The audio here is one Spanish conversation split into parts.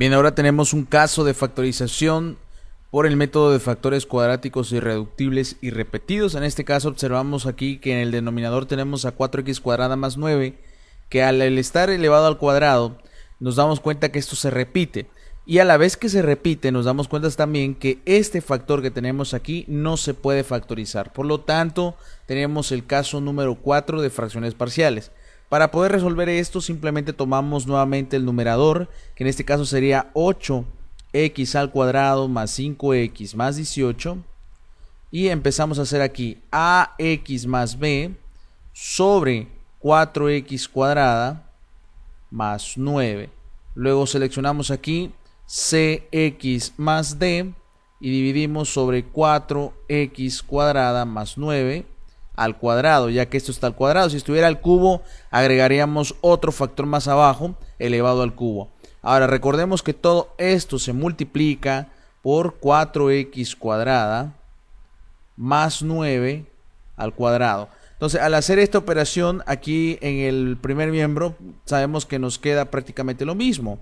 Bien, ahora tenemos un caso de factorización por el método de factores cuadráticos irreductibles y repetidos. En este caso observamos aquí que en el denominador tenemos a 4x cuadrada más 9, que al estar elevado al cuadrado nos damos cuenta que esto se repite. Y a la vez que se repite nos damos cuenta también que este factor que tenemos aquí no se puede factorizar. Por lo tanto, tenemos el caso número 4 de fracciones parciales. Para poder resolver esto simplemente tomamos nuevamente el numerador, que en este caso sería 8x al cuadrado más 5x más 18. Y empezamos a hacer aquí ax más b sobre 4x cuadrada más 9. Luego seleccionamos aquí cx más d y dividimos sobre 4x cuadrada más 9 al cuadrado, ya que esto está al cuadrado. Si estuviera al cubo, agregaríamos otro factor más abajo elevado al cubo. Ahora, recordemos que todo esto se multiplica por 4x cuadrada más 9 al cuadrado. Entonces, al hacer esta operación aquí en el primer miembro, sabemos que nos queda prácticamente lo mismo.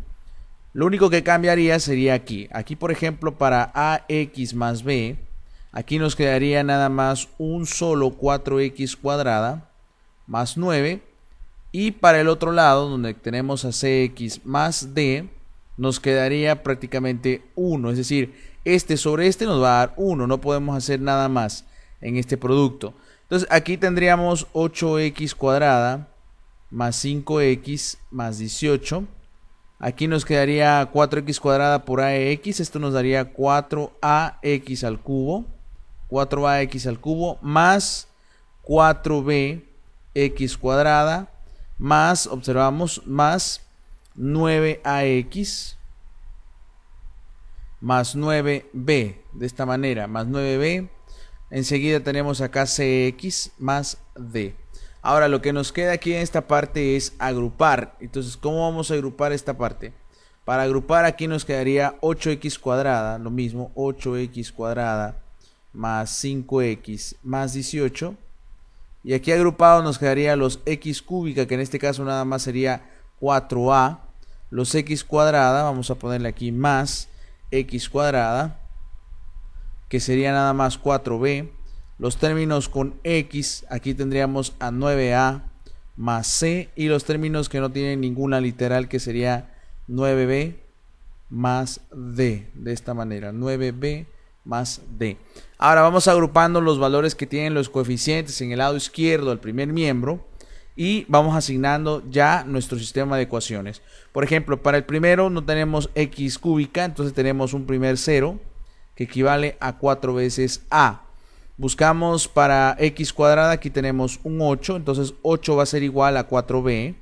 Lo único que cambiaría sería aquí. Aquí, por ejemplo, para ax más b, Aquí nos quedaría nada más un solo 4x cuadrada más 9. Y para el otro lado, donde tenemos a cx más d, nos quedaría prácticamente 1. Es decir, este sobre este nos va a dar 1. No podemos hacer nada más en este producto. Entonces aquí tendríamos 8x cuadrada más 5x más 18. Aquí nos quedaría 4x cuadrada por ax. Esto nos daría 4ax al cubo 4ax al cubo más 4bx cuadrada más, observamos, más 9ax más 9b, de esta manera, más 9b. Enseguida tenemos acá cx más d. Ahora lo que nos queda aquí en esta parte es agrupar. Entonces, ¿cómo vamos a agrupar esta parte? Para agrupar aquí nos quedaría 8x cuadrada, lo mismo, 8x cuadrada más 5x más 18. Y aquí agrupado nos quedaría los x cúbica, que en este caso nada más sería 4a. Los x cuadrada, vamos a ponerle aquí más x cuadrada, que sería nada más 4b. Los términos con x, aquí tendríamos a 9a más c. Y los términos que no tienen ninguna literal, que sería 9b más d. De esta manera, 9b más D. Ahora vamos agrupando los valores que tienen los coeficientes en el lado izquierdo del primer miembro y vamos asignando ya nuestro sistema de ecuaciones. Por ejemplo, para el primero no tenemos x cúbica, entonces tenemos un primer cero que equivale a 4 veces a. Buscamos para x cuadrada, aquí tenemos un 8, entonces 8 va a ser igual a 4b,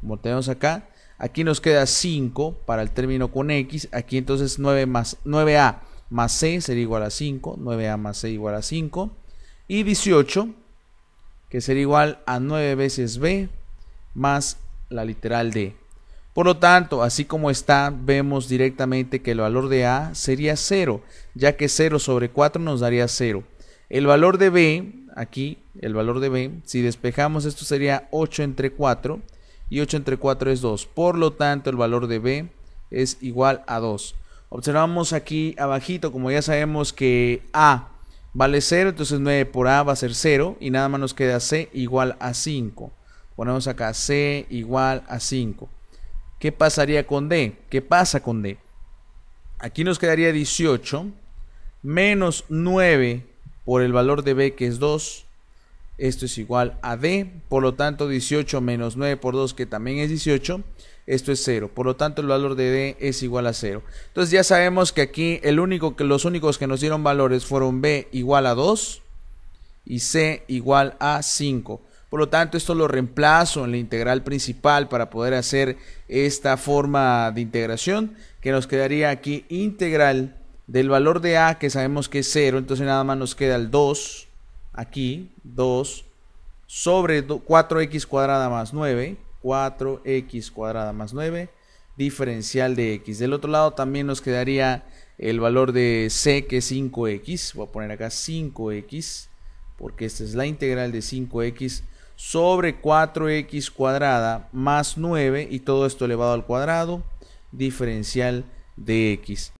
como tenemos acá. Aquí nos queda 5 para el término con x, aquí entonces 9 más 9a más c sería igual a 5, 9a más c igual a 5, y 18, que sería igual a 9 veces b más la literal d. Por lo tanto, así como está, vemos directamente que el valor de a sería 0, ya que 0 sobre 4 nos daría 0. El valor de b, aquí el valor de b, si despejamos esto sería 8 entre 4, y 8 entre 4 es 2. Por lo tanto, el valor de b es igual a 2. Observamos aquí abajito, como ya sabemos que A vale 0, entonces 9 por A va a ser 0 y nada más nos queda C igual a 5. Ponemos acá C igual a 5. ¿Qué pasaría con D? ¿Qué pasa con D? Aquí nos quedaría 18 menos 9 por el valor de B que es 2. Esto es igual a D, por lo tanto 18 menos 9 por 2 que también es 18 esto es 0. Por lo tanto, el valor de D es igual a 0. Entonces ya sabemos que aquí el único que, los únicos que nos dieron valores fueron B igual a 2 y C igual a 5. Por lo tanto, esto lo reemplazo en la integral principal para poder hacer esta forma de integración que nos quedaría aquí integral del valor de A que sabemos que es 0. Entonces nada más nos queda el 2 aquí, 2 sobre 4x cuadrada más 9 4x cuadrada más 9 diferencial de x. Del otro lado también nos quedaría el valor de c que es 5x. Voy a poner acá 5x porque esta es la integral de 5x sobre 4x cuadrada más 9 y todo esto elevado al cuadrado diferencial de x.